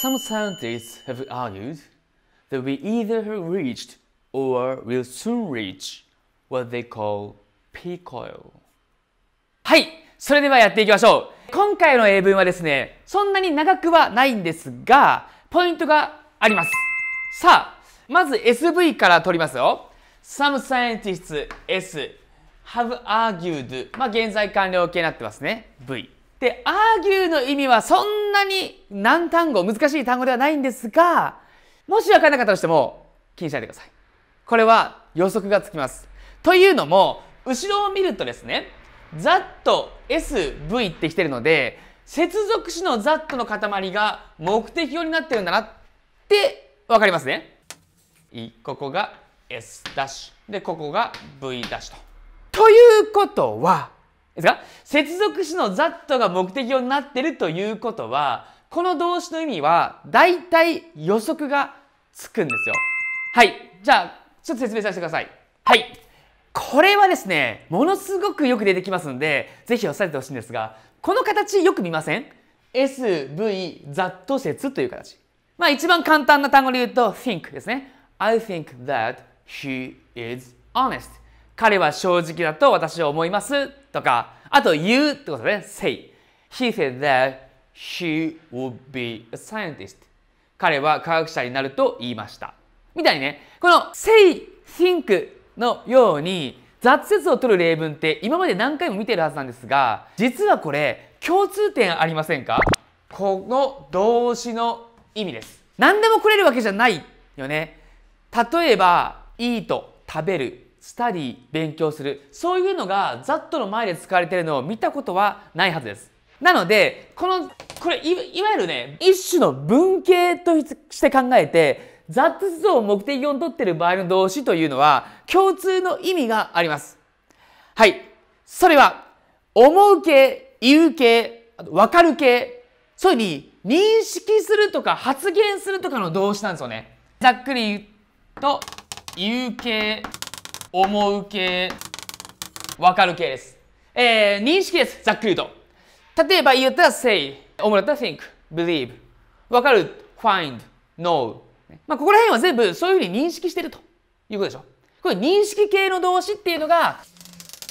Some scientists have argued that we either have reached or will soon reach what they call peak oil. はい、それではやっていきましょう。今回の英文はですね、そんなに長くはないんですが、ポイントがあります。さあ、まず SV から取りますよ。Some scientists S have argued まあ現在完了形になってますね。V で、アーギューの意味はそんなに難単語、難しい単語ではないんですが、もし分からなかったとしても気にしないでください。これは予測がつきます。というのも、後ろを見るとですね、ざっと SV って来てるので、接続詞のざっとの塊が目的語になってるんだなってわかりますね。ここが S ダッシュ。で、ここが V ダッシュと。ということは、ですか接続詞の that が目的語になってるということは、この動詞の意味は、大体予測がつくんですよ。はい。じゃあ、ちょっと説明させてください。はい。これはですね、ものすごくよく出てきますので、ぜひ押さえてほしいんですが、この形よく見ません ?SV、that 説という形。まあ一番簡単な単語で言うと、think ですね。I think that he is honest. 彼は正直だと私は思います。とか、あと言うってことね。say. He said that she would be a scientist. 彼は科学者になると言いました。みたいにね、この say, think のように雑説を取る例文って今まで何回も見てるはずなんですが、実はこれ共通点ありませんかこの動詞の意味です。何でもくれるわけじゃないよね。例えば、eat 食べるスタディ勉強するそういうのがざっとの前で使われてるのを見たことはないはずですなのでこのこれいわゆるね一種の文系として考えてざっとを目的を取ってる場合の動詞というのは共通の意味がありますはいそれは思う系言う系分かる系そういうふうに認識するとか発言するとかの動詞なんですよねざっくり言うと言う思う系、わかる系です。えー、認識です、ざっくりと。例えば言ったら say、思ったら think、believe、わかる、find、know。まあ、ここら辺は全部そういうふうに認識してるということでしょ。これ認識系の動詞っていうのが、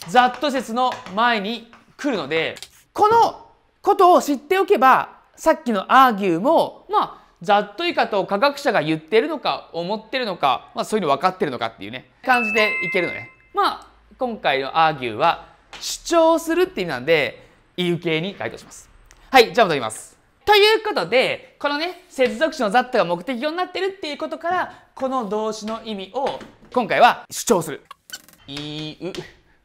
ざっと説の前に来るので、このことを知っておけば、さっきのアーギューも、まあ、ざっといかと科学者が言ってるのか思ってるのか、まあ、そういうの分かってるのかっていうね感じでいけるのね。まあ今回のアーギューは主張するって意味なんで言う形に該当します。はい、じゃあ戻ります。ということで、このね、接続詞のざっとが目的語になってるっていうことから、この動詞の意味を今回は主張する。いう。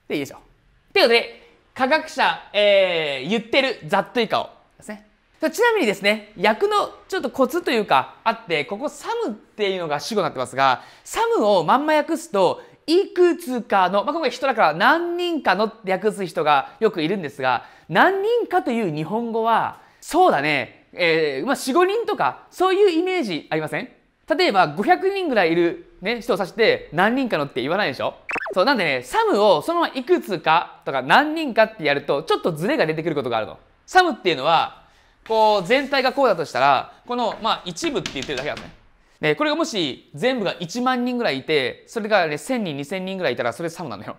でいいでしょう。ということで、科学者、えー、言ってるざっと以下をですね。ちなみにですね、役のちょっとコツというかあって、ここサムっていうのが主語になってますが、サムをまんま訳すと、いくつかの、まあ、今回人だから何人かのって訳す人がよくいるんですが、何人かという日本語は、そうだね、えー、まあ、4、5人とか、そういうイメージありません例えば500人ぐらいいる、ね、人を指して何人かのって言わないでしょそうなんでねサムをそのままいくつかとか何人かってやるとちょっとズレが出てくることがあるの。サムっていうのはこう全体がこうだとしたらこのまあ一部って言ってるだけなんですね。でこれがもし全部が1万人ぐらいいてそれが、ね、1,000人2,000人ぐらいいたらそれサムなのよ。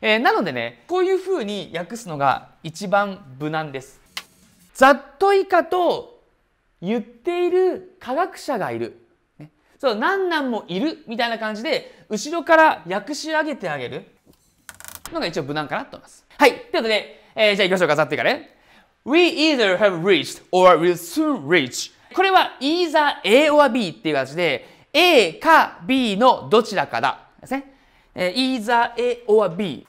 えー、なのでねこういうふうに訳すのが一番無難です。ざっと以下と言っている科学者がいる。ね、そう何々もいるみたいな感じで後ろから訳し上げてあげるのが一応無難かなと思います。はい。ということで、えー、じゃあ行きましょうか。ざっと以下ね。We either have reached or will soon reach これは either A or B っていう形で A か B のどちらかだですね。either A or B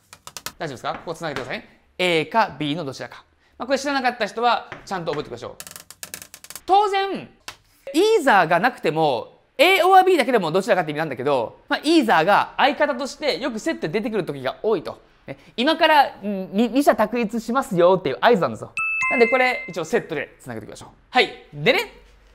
大丈夫ですかここつなげてください A か B のどちらか。まあ、これ知らなかった人はちゃんと覚えておきましょう。当然、either がなくても A or B だけでもどちらかって意味なんだけど、まあ、either が相方としてよくセットで出てくる時が多いと。今から二者択一しますよっていう合図なんですよ。なんでこれ一応セットでつなげていきましょう。はい。でね、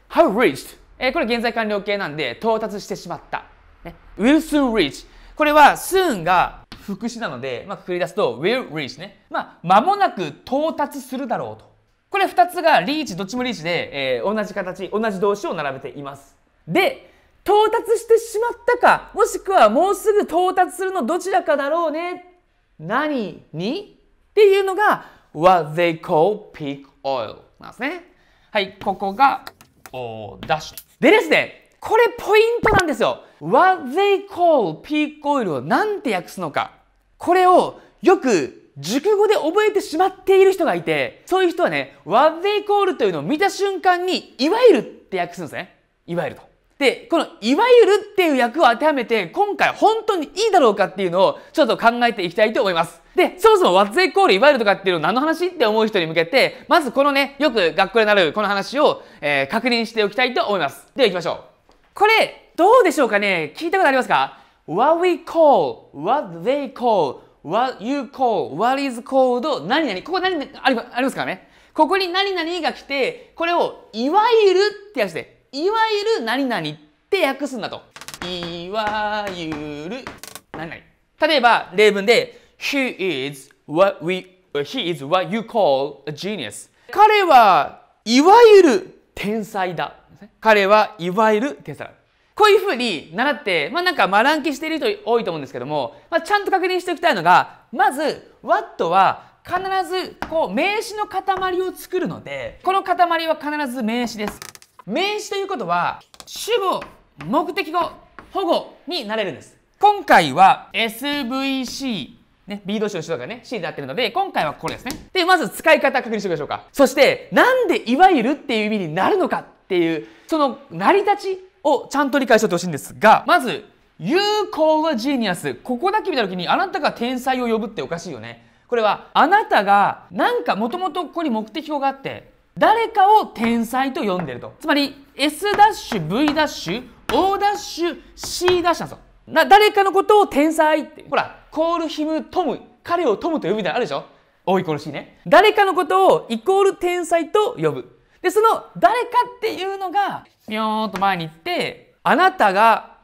have reached、えー、これ現在完了形なんで到達してしまった。ね、will soon reach これは soon が副詞なので、まあ、くくり出すと will reach ね。まあ、間もなく到達するだろうと。これ2つがリーチ、どっちもリーチで、えー、同じ形、同じ動詞を並べています。で、到達してしまったか、もしくはもうすぐ到達するのどちらかだろうね。何にっていうのが what they call peak oil なんですね。はい、ここがおダッシュ。でですね、これポイントなんですよ。what they call peak oil をなんて訳すのか。これをよく熟語で覚えてしまっている人がいて、そういう人はね、what they call というのを見た瞬間に、いわゆるって訳すんですね。いわゆると。で、このいわゆるっていう訳を当てはめて、今回本当にいいだろうかっていうのをちょっと考えていきたいと思います。で、そもそも What's the イコいわゆるとかっていうの何の話って思う人に向けて、まずこのね、よく学校でなるこの話を、えー、確認しておきたいと思います。では行きましょう。これ、どうでしょうかね聞いたことありますか ?What we call, what they call, what you call, what is called, 何々。ここ何々ありありますからね。ここに何々が来て、これをいわゆるってやつで、いわゆる何々って訳すんだと。いわゆる何々。例えば、例文で、He is what we he is what you call a genius 彼はいわゆる天才だ彼はいわゆる天才だこういうふうに習って、まあなんからんきしている人多いと思うんですけども、まあ、ちゃんと確認しておきたいのが、まず、what は必ずこう名詞の塊を作るので、この塊は必ず名詞です。名詞ということは、主語、目的語、保護になれるんです。今回は SVC ね、B 同士の人がね、C になってるので、今回はこれですね。で、まず使い方確認しておきましょうか。そして、なんでいわゆるっていう意味になるのかっていう、その成り立ちをちゃんと理解しておいてほしいんですが、まず、有効はジーニアス。ここだけ見たときに、あなたが天才を呼ぶっておかしいよね。これは、あなたが、なんかもともとここに目的表があって、誰かを天才と呼んでると。つまり、S ダッシュ、V ダッシュ、O ダッシュ、C ダッシュなんですよ。な、誰かのことを天才って。ほら、コールヒムトム彼をトムと呼ぶみたいなのあるでしょ多いこしシね誰かのことをイコール天才と呼ぶでその誰かっていうのがぴょーんと前に行ってあなたが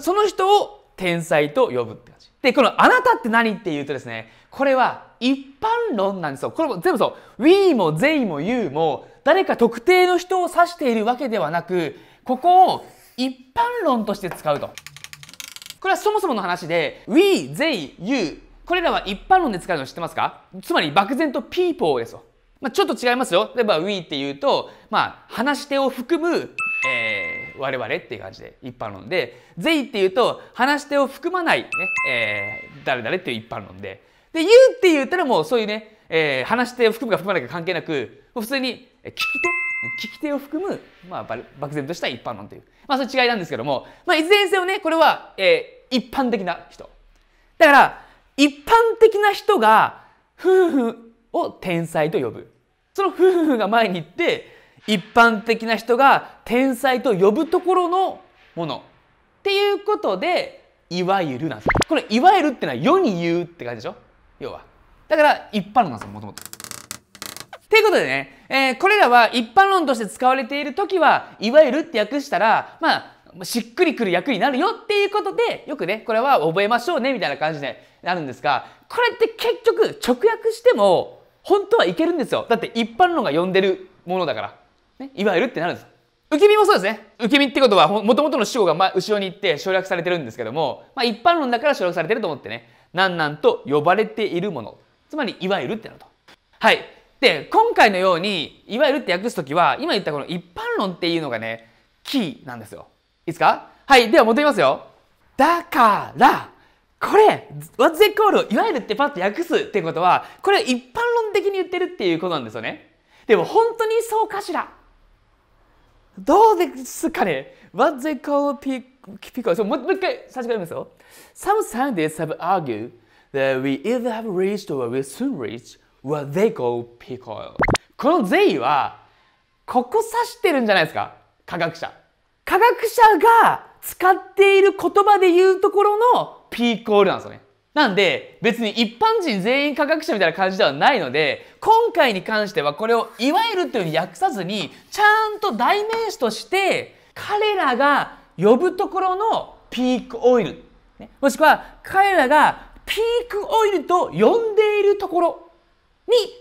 その人を天才と呼ぶって感じでこのあなたって何っていうとですねこれは一般論なんですよこれも全部そう we も they も you も誰か特定の人を指しているわけではなくここを一般論として使うとこれはそもそもの話で we, they, you これらは一般論で使うの知ってますかつまり漠然と people ですよ。まあ、ちょっと違いますよ。例えば we っていうと、まあ、話し手を含む、えー、我々っていう感じで一般論で、they っていうと話し手を含まない、ね、えー、誰々っていう一般論で、で、you って言ったらもうそういうね、えー、話し手を含むか含まないか関係なく、普通に聞き手聞き手を含む、まあ、漠然とした一般論という、まあ、そういう違いなんですけども、まあ、いずれにせよねこれは、えー、一般的な人だから一般的な人が夫婦を天才と呼ぶその夫婦が前に行って一般的な人が天才と呼ぶところのものっていうことでいわゆるなんですこれいわゆるってのは世に言うって感じでしょ要はだから一般論なんですよもともと。ということでねえー、これらは一般論として使われている時はいわゆるって訳したらまあしっくりくる役になるよっていうことでよくねこれは覚えましょうねみたいな感じでなるんですがこれって結局直訳しても本当はいけるんですよだって一般論が呼んでるものだから、ね、いわゆるってなるんです受け身もそうですね受け身ってことはもともとの主語が後ろに行って省略されてるんですけども、まあ、一般論だから省略されてると思ってねなんなんと呼ばれているものつまりいわゆるってなるとはいで、今回のように、いわゆるって訳すときは、今言ったこの一般論っていうのがね、キーなんですよ。いいですかはい、では戻りますよ。だから、これ、what's it called? いわゆるってパッと訳すってことは、これは一般論的に言ってるっていうことなんですよね。でも本当にそうかしらどうですかね ?What's it called? ピピコ。もう一回差し替えますよ。Some scientists have argued that we either have reached or will soon reach were they go p i c k l この they はここ指してるんじゃないですか科学者科学者が使っている言葉で言うところのピークオールなんですよねなんで別に一般人全員科学者みたいな感じではないので今回に関してはこれをいわゆるというふうに訳さずにちゃんと代名詞として彼らが呼ぶところのピークオイル、ね、もしくは彼らがピークオイルと呼んでいるところ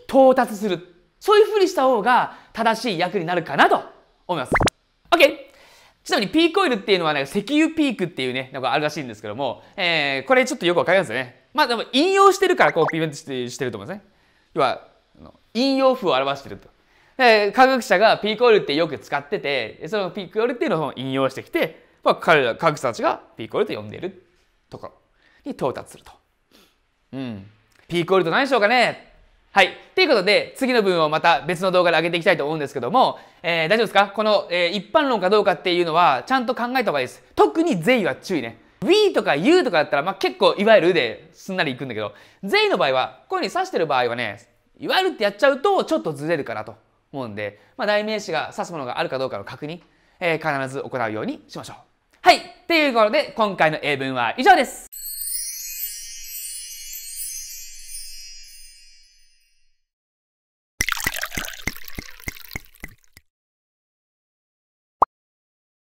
到達する。そういうふうにした方が正しい役になるかなと思います。OK! ちなみにピークオイルっていうのはね、石油ピークっていうね、んかあるらしいんですけども、えー、これちょっとよくわかりますよね。まあでも引用してるからこうピメントしてると思うんですね。要は、引用符を表してると。で科学者がピークオイルってよく使ってて、そのピークオイルっていうのを引用してきて、まあ、彼ら、科学者たちがピークオイルと呼んでいるところに到達すると。うん。ピークオイルと何でしょうかねはい。ということで、次の文をまた別の動画で上げていきたいと思うんですけども、えー、大丈夫ですかこの、えー、一般論かどうかっていうのは、ちゃんと考えた方がいいです。特に意は注意ね。we とか you とかだったら、まあ、結構、いわゆるですんなりいくんだけど、意の場合は、こういうふうに指してる場合はね、いわゆるってやっちゃうと、ちょっとずれるかなと思うんで、まあ、代名詞が指すものがあるかどうかの確認、えー、必ず行うようにしましょう。はい。ということで、今回の英文は以上です。